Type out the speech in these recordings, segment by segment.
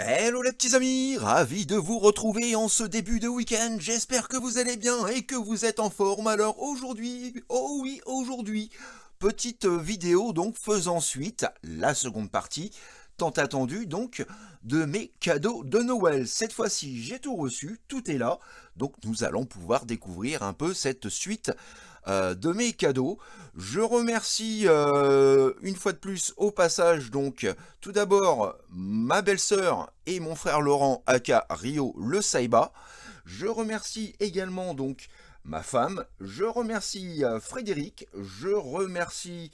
Hello les petits amis, ravi de vous retrouver en ce début de week-end, j'espère que vous allez bien et que vous êtes en forme, alors aujourd'hui, oh oui aujourd'hui, petite vidéo donc faisant suite, la seconde partie, tant attendue donc, de mes cadeaux de Noël. Cette fois-ci j'ai tout reçu, tout est là, donc nous allons pouvoir découvrir un peu cette suite euh, de mes cadeaux. Je remercie euh, une fois de plus au passage donc tout d'abord ma belle-sœur et mon frère Laurent aka Rio le Saiba. Je remercie également donc ma femme, je remercie euh, Frédéric, je remercie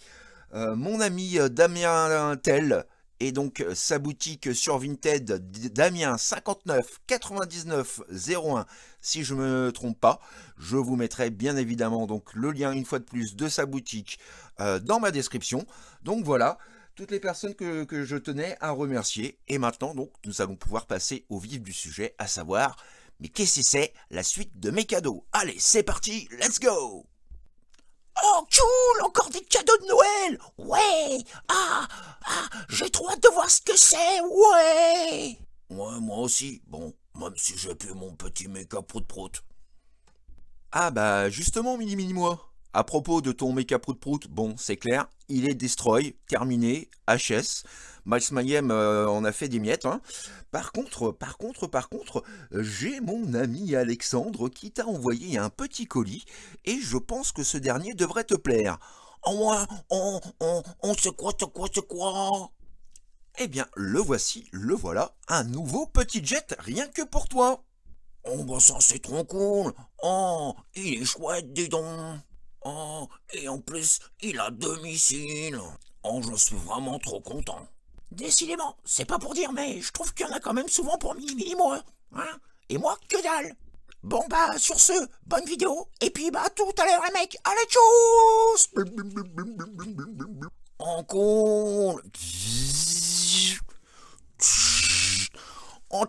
mon ami Damien Tel et donc euh, sa boutique sur Vinted, Damien 59 99 01, si je me trompe pas. Je vous mettrai bien évidemment donc le lien une fois de plus de sa boutique euh, dans ma description. Donc voilà, toutes les personnes que, je tenais à remercier. Et maintenant donc nous allons pouvoir passer au vif du sujet, à savoir, mais qu'est-ce que c'est la suite de mes cadeaux Allez, c'est parti, let's go Oh, cool Encore des cadeaux de Noël Ouais Ah Ah J'ai trop hâte de voir ce que c'est Ouais Ouais, moi aussi. Bon, même si j'ai plus mon petit mécaprout de prout Ah bah, justement, mini-mini-moi à propos de ton mécaprout prout prout, bon, c'est clair, il est destroy, terminé, HS. Miles Mayhem, euh, on a fait des miettes. Hein. Par contre, par contre, par contre, j'ai mon ami Alexandre qui t'a envoyé un petit colis et je pense que ce dernier devrait te plaire. Oh, on, on, on, c'est quoi, c'est quoi, c'est quoi Eh bien, le voici, le voilà, un nouveau petit jet rien que pour toi. Oh, bah ça, c'est trop cool. Oh, il est chouette, dis donc. Oh, et en plus, il a deux missiles. Oh, je suis vraiment trop content. Décidément, c'est pas pour dire, mais je trouve qu'il y en a quand même souvent pour mini moi. Hein Et moi, que dalle Bon bah, sur ce, bonne vidéo, et puis bah, tout à l'heure les mecs, allez tchuss Encore con... En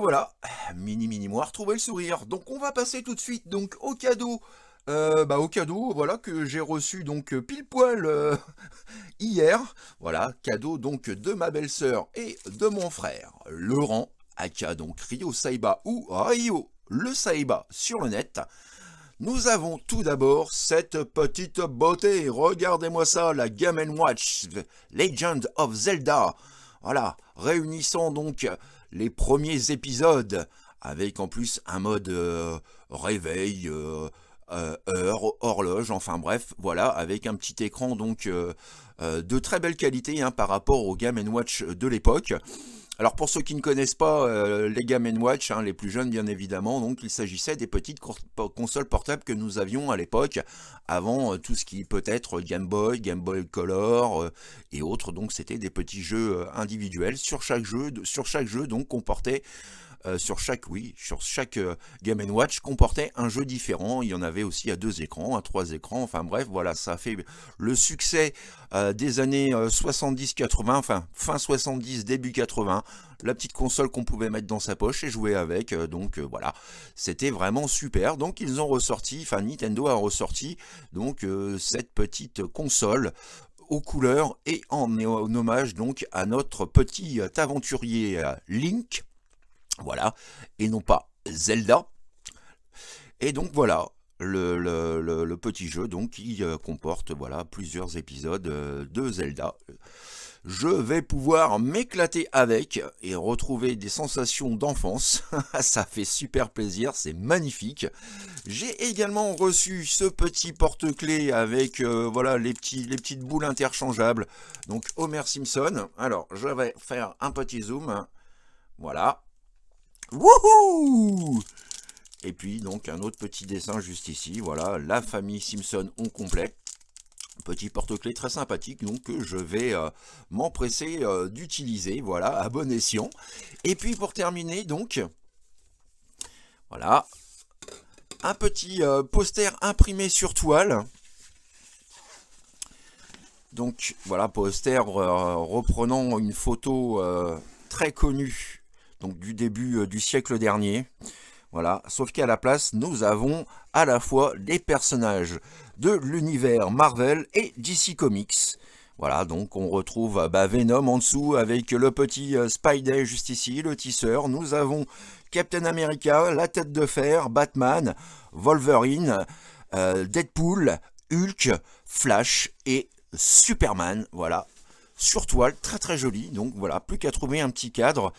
voilà, mini mini moi retrouver le sourire. Donc on va passer tout de suite donc au cadeau. Euh, bah, au cadeau voilà que j'ai reçu donc pile poil euh, hier voilà cadeau donc de ma belle-sœur et de mon frère Laurent aka donc Rio Saiba ou Rio le Saiba sur le net nous avons tout d'abord cette petite beauté regardez-moi ça la Game Watch Legend of Zelda voilà réunissant donc les premiers épisodes, avec en plus un mode euh, réveil, euh, euh, heure, horloge, enfin bref, voilà, avec un petit écran donc de très belle qualité hein, par rapport au Game Watch de l'époque. Alors pour ceux qui ne connaissent pas euh, les Game Watch, hein, les plus jeunes bien évidemment, donc il s'agissait des petites consoles portables que nous avions à l'époque, avant euh, tout ce qui peut être Game Boy, Game Boy Color euh, et autres. Donc c'était des petits jeux individuels. Sur chaque jeu, sur chaque jeu donc comportait euh, sur chaque oui, sur chaque euh, Game Watch comportait un jeu différent. Il y en avait aussi à deux écrans, à trois écrans. Enfin bref, voilà, ça fait le succès euh, des années 70-80, enfin fin 70, début 80. La petite console qu'on pouvait mettre dans sa poche et jouer avec. donc voilà, c'était vraiment super. Donc ils ont ressorti, enfin Nintendo a ressorti donc cette petite console aux couleurs et en, en hommage donc à notre petit aventurier Link voilà, et non pas Zelda. Et donc voilà, le, petit jeu donc, qui euh, comporte voilà, plusieurs épisodes euh, de Zelda. Je vais pouvoir m'éclater avec et retrouver des sensations d'enfance. Ça fait super plaisir, c'est magnifique. J'ai également reçu ce petit porte-clés avec euh, voilà, les, petits, les petites boules interchangeables. Donc Homer Simpson. Alors, je vais faire un petit zoom. Voilà, Wouhou Et puis donc un autre petit dessin juste ici, voilà, la famille Simpson en complet. Petit porte-clés très sympathique, donc que je vais euh, m'empresser euh, d'utiliser, voilà, à bon escient. Et puis pour terminer, donc, voilà, un petit euh, poster imprimé sur toile. Donc voilà, poster reprenant une photo très connue donc du début euh, du siècle dernier. Voilà, sauf qu'à la place, nous avons à la fois les personnages de l'univers Marvel et DC Comics. Voilà, donc on retrouve euh, bah, Venom en dessous avec le petit euh, Spidey juste ici, le tisseur. Nous avons Captain America, la tête de fer, Batman, Wolverine, Deadpool, Hulk, Flash et Superman. Voilà, sur toile, très très joli. Donc voilà, plus qu'à trouver un petit cadre.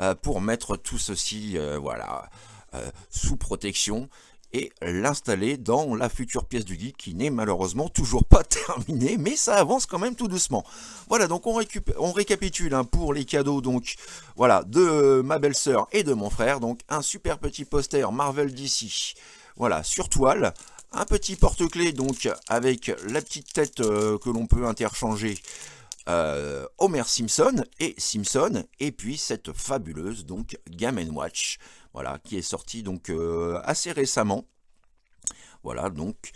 Euh, pour mettre tout ceci euh, voilà, euh, sous protection et l'installer dans la future pièce du guide qui n'est malheureusement toujours pas terminée, mais ça avance quand même tout doucement. Voilà, donc on, on récapitule hein, pour les cadeaux donc voilà de ma belle-sœur et de mon frère, donc un super petit poster Marvel DC voilà, sur toile, un petit porte clé donc avec la petite tête que l'on peut interchanger euh, Homer Simpson et Simpson, et puis cette fabuleuse donc Game Watch, voilà, qui est sortie donc euh, assez récemment. Voilà donc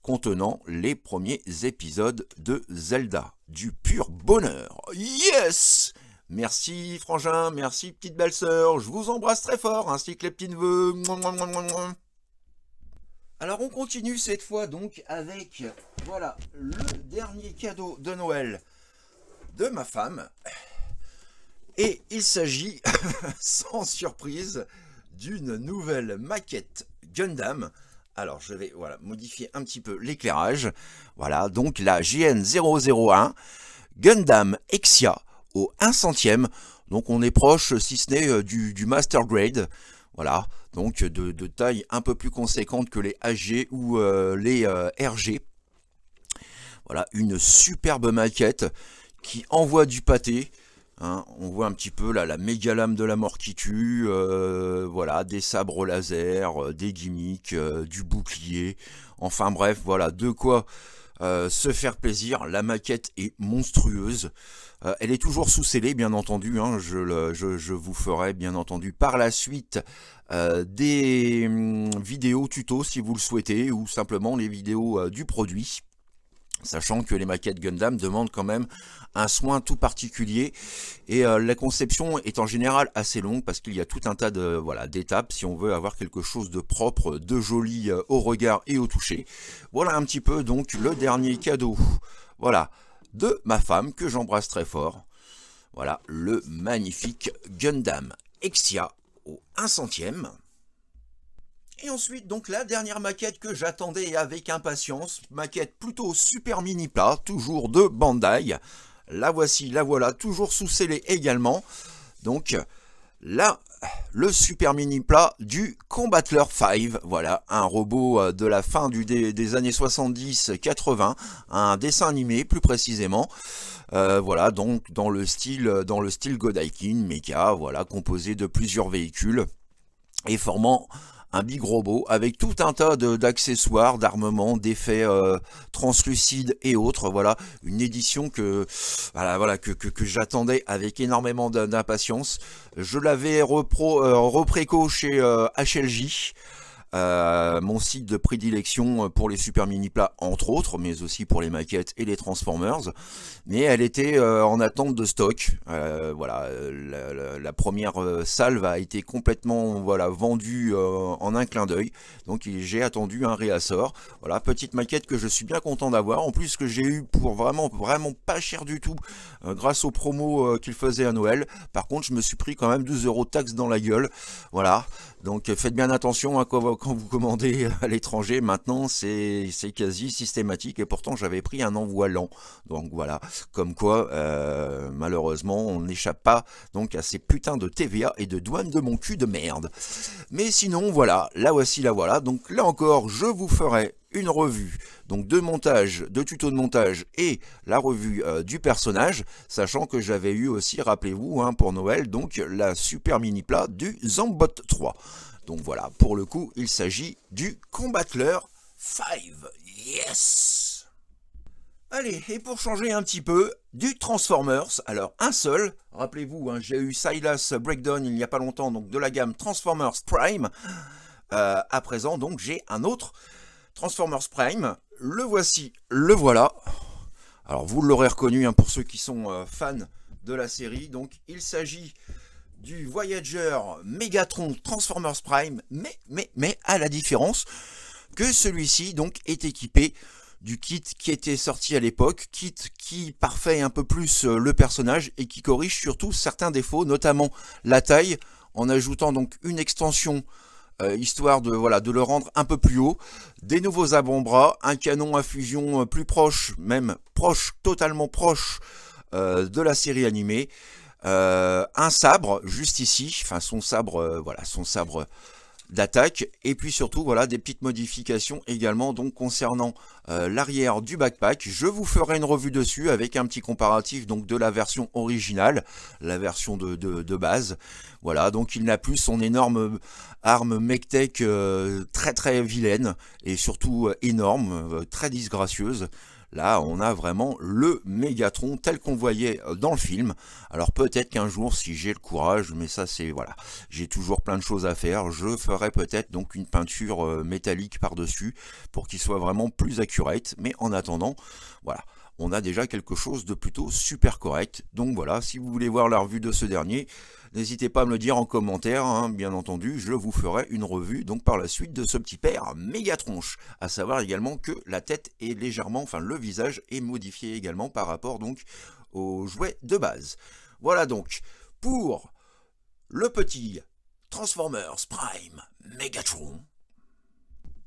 contenant les premiers épisodes de Zelda. Du pur bonheur. Yes Merci frangin, merci petite belle-sœur, je vous embrasse très fort, ainsi que les petits neveux. Alors on continue cette fois donc avec, voilà, le dernier cadeau de Noël de ma femme. Et il s'agit, sans surprise, d'une nouvelle maquette Gundam. Alors, je vais voilà, modifier un petit peu l'éclairage. Voilà, donc la GN001 Gundam Exia au 1 centième. Donc, on est proche, si ce n'est euh, du, Master Grade. Voilà, donc de, taille un peu plus conséquente que les HG ou euh, les euh, RG. Voilà, une superbe maquette qui envoie du pâté. Hein. on voit un petit peu la méga lame de la mort qui tue, euh, voilà, des sabres laser, euh, des gimmicks, euh, du bouclier, enfin bref, voilà, de quoi se faire plaisir. La maquette est monstrueuse. elle est toujours sous scellé, bien entendu. Hein. je, je, vous ferai, bien entendu, par la suite des hum, vidéos tuto si vous le souhaitez, ou simplement les vidéos du produit sachant que les maquettes Gundam demandent quand même un soin tout particulier et euh, la conception est en général assez longue parce qu'il y a tout un tas de voilà d'étapes si on veut avoir quelque chose de propre, de joli euh, au regard et au toucher. Voilà un petit peu donc le dernier cadeau. Voilà de ma femme que j'embrasse très fort. Voilà le magnifique Gundam Exia au 1 centième. Et ensuite, donc la dernière maquette que j'attendais avec impatience, maquette plutôt super mini plat, toujours de Bandai. La voici, la voilà, toujours sous scellé également. Donc là, le super mini plat du Combatler 5. Voilà, un robot euh, de la fin du, des, années 70-80, un dessin animé plus précisément. Euh, voilà, donc dans le style, euh, dans le style Godaikin, mecha, voilà, composé de plusieurs véhicules et formant un big robot avec tout un tas d'accessoires, d'armements, d'effets euh, translucides et autres. Voilà, une édition que, voilà, que, que, j'attendais avec énormément d'impatience. Je l'avais repro, euh, repréco chez HLJ. Euh, euh, mon site de prédilection euh, pour les super mini plats, entre autres, mais aussi pour les maquettes et les Transformers. Mais elle était euh, en attente de stock. voilà, la, première salve a été complètement voilà, vendue en un clin d'œil. Donc j'ai attendu un réassort. Voilà, petite maquette que je suis bien content d'avoir. En plus que j'ai eu pour vraiment, vraiment pas cher du tout, grâce aux promos qu'il faisait à Noël. Par contre, je me suis pris quand même 12 euros taxes dans la gueule. Voilà, donc euh, faites bien attention à hein, quand, vous commandez euh, à l'étranger. Maintenant, c'est quasi systématique et pourtant j'avais pris un envoi lent. Donc voilà, comme quoi euh, malheureusement on n'échappe pas donc à ces putains de TVA et de douane de mon cul de merde. Mais sinon voilà, là voici la voilà. Donc là encore, je vous ferai une revue. Donc deux montages, deux tutos de montage et la revue euh, du personnage, sachant que j'avais eu aussi, rappelez-vous, un hein, pour Noël, donc la super mini plat du Zambot 3. Donc voilà, pour le coup, il s'agit du Combattleur 5. Yes Allez, et pour changer un petit peu, du Transformers, alors un seul, rappelez-vous, hein, j'ai eu Silas Breakdown il n'y a pas longtemps, donc de la gamme Transformers Prime, euh, à présent donc j'ai un autre, Transformers Prime, le voici, le voilà. Alors vous l'aurez reconnu hein, pour ceux qui sont euh, fans de la série. Donc il s'agit du Voyager Megatron Transformers Prime, mais, mais, mais à la différence que celui-ci donc est équipé du kit qui était sorti à l'époque, kit qui parfait un peu plus euh, le personnage et qui corrige surtout certains défauts, notamment la taille, en ajoutant donc une extension euh, histoire de, voilà, de le rendre un peu plus haut. Des nouveaux avant-bras, un canon à fusion euh, plus proche, même proche, totalement proche euh, de la série animée. un sabre juste ici, enfin son sabre, voilà, son sabre d'attaque et puis surtout voilà des petites modifications également donc concernant euh, l'arrière du backpack je vous ferai une revue dessus avec un petit comparatif donc de la version originale la version de, base voilà donc il n'a plus son énorme euh, arme mechtek euh, très très vilaine et surtout énorme très disgracieuse Là, on a vraiment le Mégatron tel qu'on voyait euh, dans le film. Alors peut-être qu'un jour, si j'ai le courage, mais ça c'est voilà, j'ai toujours plein de choses à faire, je ferai peut-être donc une peinture euh, métallique par-dessus pour qu'il soit vraiment plus accurate. Mais en attendant, voilà on a déjà quelque chose de plutôt super correct. Donc voilà, si vous voulez voir la revue de ce dernier, n'hésitez pas à me le dire en commentaire, hein. bien entendu, je vous ferai une revue donc par la suite de ce petit père méga tronche. À savoir également que la tête est légèrement, enfin le visage est modifié également par rapport donc au jouet de base. Voilà donc pour le petit Transformers Prime Megatron.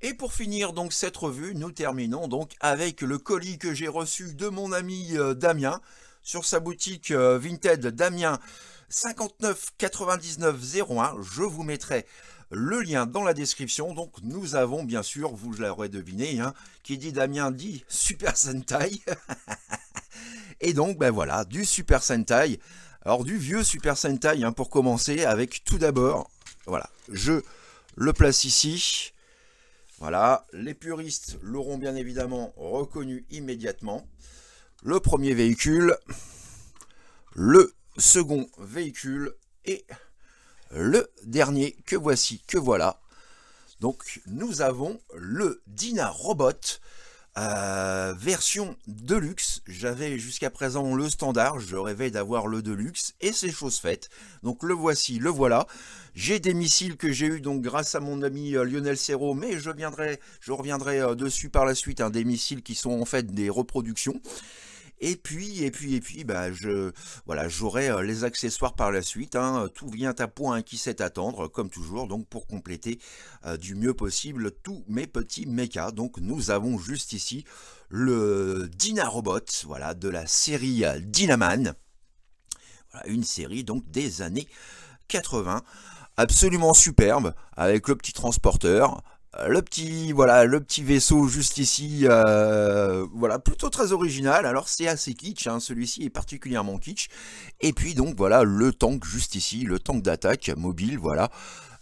Et pour finir donc cette revue, nous terminons donc avec le colis que j'ai reçu de mon ami euh, Damien sur sa boutique euh, Vinted Damien 599901. Je vous mettrai le lien dans la description. Donc nous avons bien sûr, vous l'aurez deviné, hein, qui dit Damien dit Super Sentai. Et donc ben voilà, du Super Sentai. Alors du vieux Super Sentai hein, pour commencer avec tout d'abord, voilà, je le place ici. Voilà, les puristes l'auront bien évidemment reconnu immédiatement. Le premier véhicule, le second véhicule et le dernier que voici, que voilà. Donc nous avons le Dina Robot euh, version Deluxe, j'avais jusqu'à présent le standard, je rêvais d'avoir le Deluxe, et c'est chose faite. Donc le voici, le voilà. J'ai des missiles que j'ai eu donc grâce à mon ami euh, Lionel Serrault, mais je, je reviendrai euh, dessus par la suite, hein, des missiles qui sont en fait des reproductions. Et puis, et puis, et puis, bah, je, voilà, j'aurai euh, les accessoires par la suite. Hein. Tout vient à point, qui sait attendre, comme toujours. Donc, pour compléter euh, du mieux possible tous mes petits mechas. Donc, nous avons juste ici le Dynarobot, voilà, de la série euh, Dynaman. une série donc des années 80 absolument superbe, avec le petit transporteur, le petit voilà le petit vaisseau juste ici euh, voilà plutôt très original alors c'est assez kitsch hein, celui-ci est particulièrement kitsch et puis donc voilà le tank juste ici le tank d'attaque mobile voilà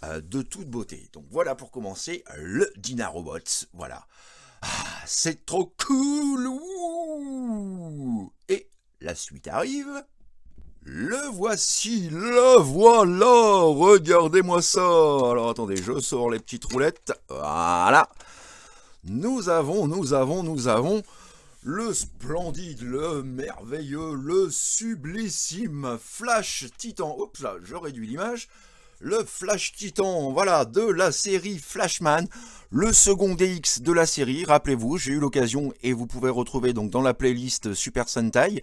euh, de toute beauté donc voilà pour commencer le Robots voilà ah, c'est trop cool Et la suite arrive le voici, le voilà, regardez-moi ça Alors attendez, je sors les petites roulettes, voilà Nous avons, nous avons, nous avons le splendide, le merveilleux, le sublissime Flash Titan, oups là, je réduis l'image, le Flash Titan, voilà, de la série Flashman, le second DX de la série, rappelez-vous, j'ai eu l'occasion, et vous pouvez retrouver donc dans la playlist Super Sentai,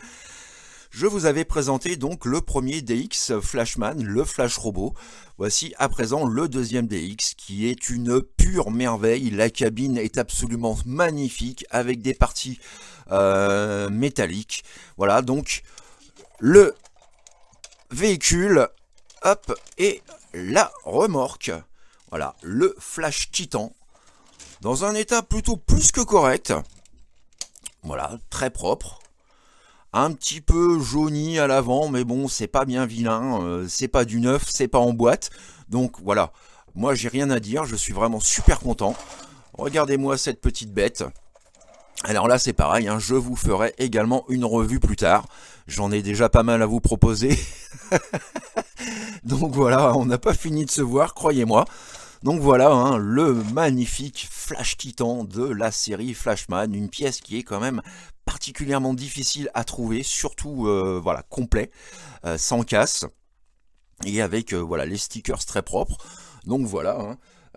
je vous avais présenté donc le premier DX Flashman, le Flash Robot. Voici à présent le deuxième DX qui est une pure merveille. La cabine est absolument magnifique avec des parties euh, métalliques. Voilà donc le véhicule, hop, et la remorque. Voilà, le Flash Titan, dans un état plutôt plus que correct. Voilà, très propre, un petit peu jauni à l'avant, mais bon, c'est pas bien vilain, euh, c'est pas du neuf, c'est pas en boîte. Donc voilà, moi j'ai rien à dire, je suis vraiment super content. Regardez-moi cette petite bête. Alors là c'est pareil, hein, je vous ferai également une revue plus tard. J'en ai déjà pas mal à vous proposer. Donc voilà, on n'a pas fini de se voir, croyez-moi. Donc voilà, hein, le magnifique Flash Titan de la série Flashman, une pièce qui est quand même particulièrement difficile à trouver, surtout euh, voilà complet, euh, sans casse, et avec euh, voilà les stickers très propres. Donc voilà, hein,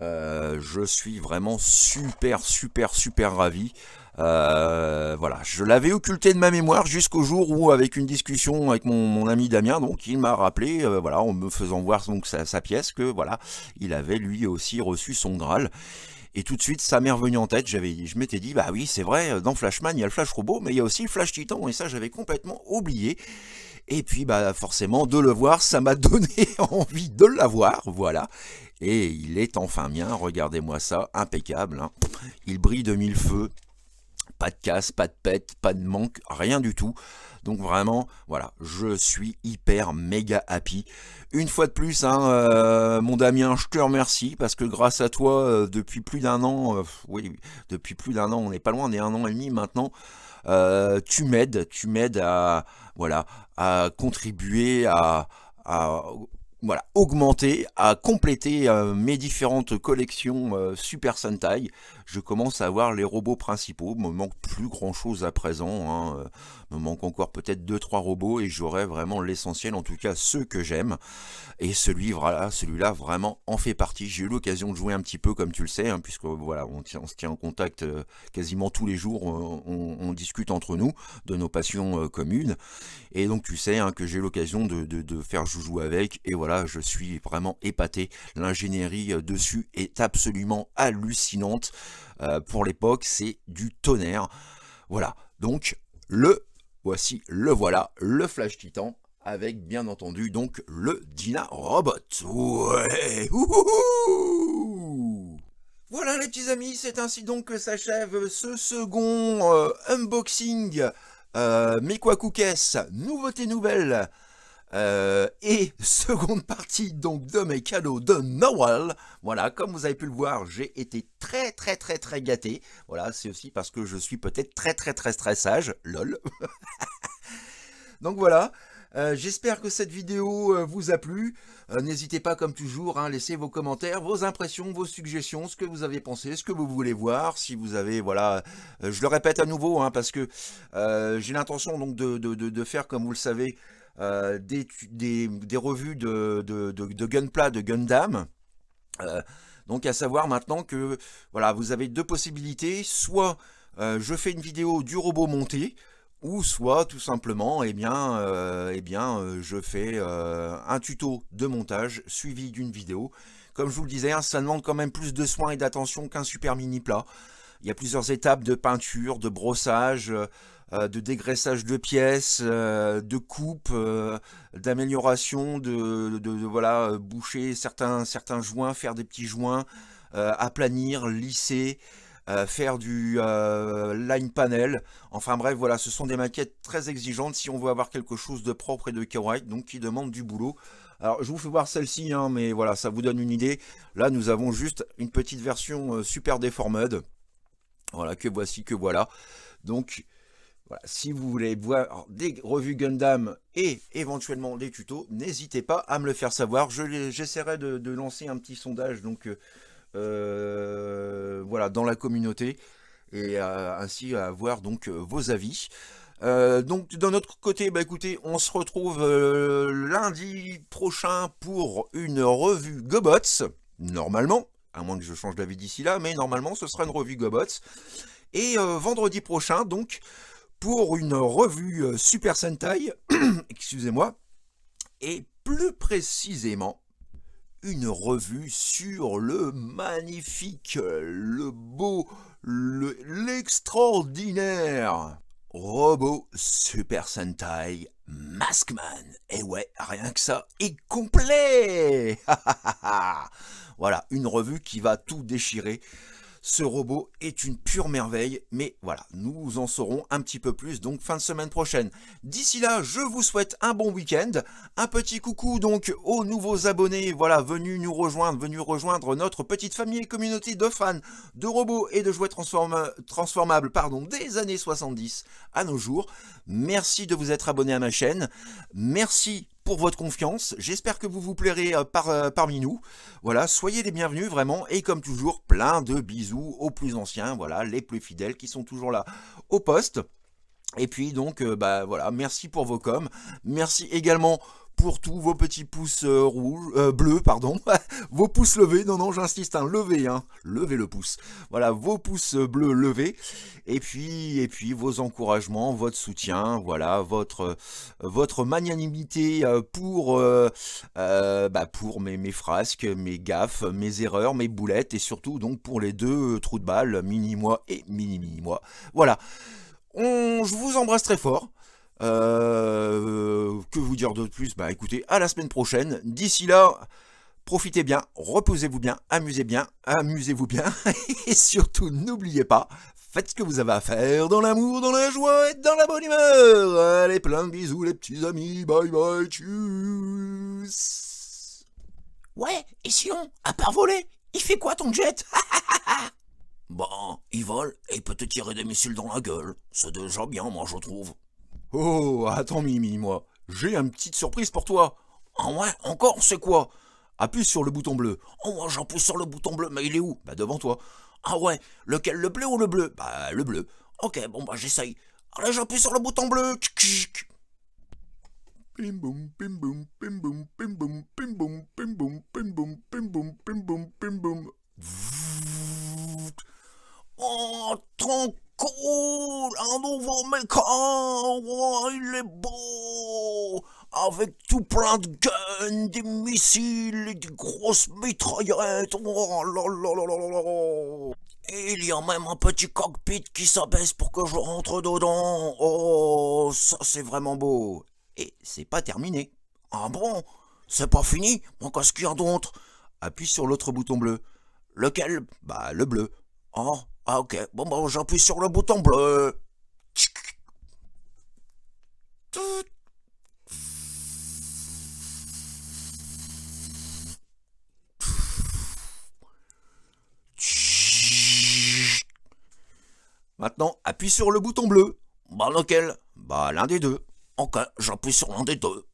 je suis vraiment super super super ravi. Euh, voilà, je l'avais occulté de ma mémoire jusqu'au jour où, avec une discussion avec mon, ami Damien, donc il m'a rappelé, euh, voilà, en me faisant voir donc sa, pièce, que voilà, il avait lui aussi reçu son Graal. Et tout de suite, ça m'est revenu en tête. J'avais, je m'étais dit, bah oui, c'est vrai, euh, dans Flashman, il y a le Flash Robot, mais il y a aussi le Flash Titan, et ça, j'avais complètement oublié. Et puis, bah, forcément, de le voir, ça m'a donné envie de l'avoir, voilà. Et il est enfin bien, regardez-moi ça, impeccable. Hein. Il brille de mille feux, pas de casse, pas de pète, pas de manque, rien du tout. Donc vraiment, voilà, je suis hyper méga happy. Une fois de plus, hein, euh, mon Damien, je te remercie parce que grâce à toi, euh, depuis plus d'un an, euh, oui, depuis plus d'un an, on n'est pas loin, on est un an et demi maintenant. tu m'aides, tu m'aides à, voilà, à contribuer à voilà, augmenter, à compléter euh, mes différentes collections euh, Super Sentai. Je commence à avoir les robots principaux, me manque plus grand chose à présent, hein. me manque encore peut-être 2-3 robots et j'aurai vraiment l'essentiel, en tout cas ceux que j'aime. Et celui-là, celui-là vraiment en fait partie. J'ai eu l'occasion de jouer un petit peu comme tu le sais, hein, puisque voilà, on, on, se tient en contact euh, quasiment tous les jours, on, discute entre nous de nos passions communes. Et donc tu sais hein, que j'ai l'occasion de, de, faire joujou avec et voilà voilà, je suis vraiment épaté. L'ingénierie euh, dessus est absolument hallucinante. Euh, pour l'époque, c'est du tonnerre. Voilà, donc le voici, le voilà, le Flash Titan avec bien entendu donc le Dina Robot. Ouais voilà les petits amis, c'est ainsi donc que s'achève ce second euh, unboxing. Euh, mais quoi Nouveauté nouvelle euh, et seconde partie donc de mes cadeaux de Noël. Voilà, comme vous avez pu le voir, j'ai été très très très très gâté. Voilà, c'est aussi parce que je suis peut-être très très très très sage. Lol. donc voilà. Euh, j'espère que cette vidéo euh, vous a plu. N'hésitez pas, comme toujours, à hein, laisser vos commentaires, vos impressions, vos suggestions, ce que vous avez pensé, ce que vous voulez voir, si vous avez, voilà, je le répète à nouveau, hein, parce que j'ai l'intention donc de, faire, comme vous le savez, euh, des, revues de, de, de, Gunpla, de Gundam. Euh, donc à savoir maintenant que voilà, vous avez deux possibilités, soit euh, je fais une vidéo du robot monté, ou soit tout simplement et eh bien, euh, eh bien je fais un tuto de montage suivi d'une vidéo. Comme je vous le disais, hein, ça demande quand même plus de soins et d'attention qu'un super mini plat. Il y a plusieurs étapes de peinture, de brossage, euh, de dégraissage de pièces, euh, de coupe, euh, d'amélioration, de, voilà boucher certains certains joints, faire des petits joints, aplanir, lisser. faire du line panel. Enfin bref, voilà, ce sont des maquettes très exigeantes si on veut avoir quelque chose de propre et de correct, donc qui demande du boulot. Alors je vous fais voir celle-ci, hein, mais voilà, ça vous donne une idée. Là, nous avons juste une petite version super déformade. Voilà, que voici, que voilà. Donc si vous voulez voir des revues Gundam et éventuellement des tutos, n'hésitez pas à me le faire savoir. J'essaierai de, de, lancer un petit sondage donc euh, euh, voilà, dans la communauté et ainsi avoir donc euh, vos avis. donc d'un autre côté, bah, écoutez, on se retrouve lundi prochain pour une revue Gobots, normalement, à moins que je change d'avis d'ici là, mais normalement ce sera une revue Gobots. Et vendredi prochain, donc, pour une revue euh, Super Sentai, excusez-moi, et plus précisément une revue sur le magnifique, le beau, l'extraordinaire robot Super Sentai Maskman. Et ouais, rien que ça est complet Voilà, une revue qui va tout déchirer. Ce robot est une pure merveille, mais voilà, nous en saurons un petit peu plus donc fin de semaine prochaine. D'ici là, je vous souhaite un bon week-end, un petit coucou donc aux nouveaux abonnés, voilà, venus nous rejoindre, venus rejoindre notre petite famille et communauté de fans de robots et de jouets transformables pardon, des années 70 à nos jours. Merci de vous être abonné à ma chaîne, merci pour votre confiance. J'espère que vous vous plairez euh, par, euh, parmi nous. Voilà, soyez les bienvenus vraiment. Et comme toujours, plein de bisous aux plus anciens, voilà, les plus fidèles qui sont toujours là au poste. Et puis donc, euh, bah voilà, merci pour vos coms. Merci également pour tous vos petits pouces euh, rouges, euh, bleus, pardon, vos pouces levés, non, non, j'insiste, un hein, levez, hein, levez le pouce, voilà, vos pouces euh, bleus levés, et puis, et puis vos encouragements, votre soutien, voilà, votre, votre magnanimité pour, bah, pour mes, frasques, mes gaffes, mes erreurs, mes boulettes, et surtout donc pour les deux trous de balle, mini-moi et mini-mini-moi, voilà. On, je vous embrasse très fort. Euh, que vous dire d'autre plus Bah écoutez, à la semaine prochaine. D'ici là, profitez bien, reposez-vous bien, amusez bien, amusez-vous bien. Et surtout, n'oubliez pas, faites ce que vous avez à faire dans l'amour, dans la joie et dans la bonne humeur. Allez, plein de bisous les petits amis. Bye bye, tchuss. Ouais, et si on à part voler, il fait quoi ton jet Bon, bah, il vole et il peut te tirer des missiles dans la gueule. C'est déjà bien, moi, je trouve. Oh, attends Mimi, moi, j'ai une petite surprise pour toi. Ah ouais, encore, c'est quoi Appuie sur le bouton bleu. Oh, j'en j'appuie sur le bouton bleu, mais il est où Bah devant toi. Ah ouais, lequel, le bleu ou le bleu Bah le bleu. Ok, bon bah j'essaye. Allez, ah j'appuie sur le bouton bleu. Oh, tranquille cool, un nouveau mécan, ah, oh, il est beau, avec tout plein de guns, des missiles et des grosses mitraillettes, oh Et il y a même un petit cockpit qui s'abaisse pour que je rentre dedans, oh, ça c'est vraiment beau. Et c'est pas terminé. Ah bon C'est pas fini Moi qu'est-ce qu'il y a d'autre Appuie sur l'autre bouton bleu. Lequel Bah le bleu. Oh, ah ok, bon bon, bah, j'appuie sur le bouton bleu. Maintenant, appuie sur le bouton bleu. Bah lequel Bah l'un des deux. encore j'appuie sur l'un des deux.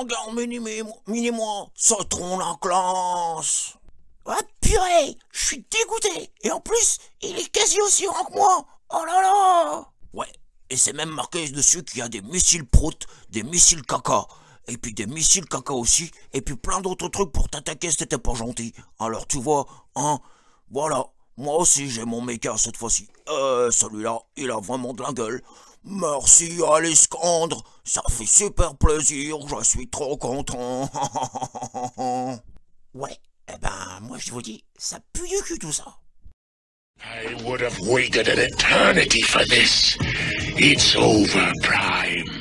regarde, mini-moi, ça trompe la classe. Ah purée, je suis dégoûté. Et en plus, il est quasi aussi grand que moi. Oh là là. Ouais, et c'est même marqué dessus qu'il y a des missiles prout, des missiles caca, et puis des missiles caca aussi, et puis plein d'autres trucs pour t'attaquer si t'étais pas gentil. Alors tu vois, hein, voilà, moi aussi j'ai mon méca cette fois-ci. Euh, celui-là, il a vraiment de la gueule. Merci l'escandre ça fait super plaisir, je suis trop content. ouais, eh ben moi je vous dis, ça pue du tout ça. I would have waited an eternity for this. It's over, Prime.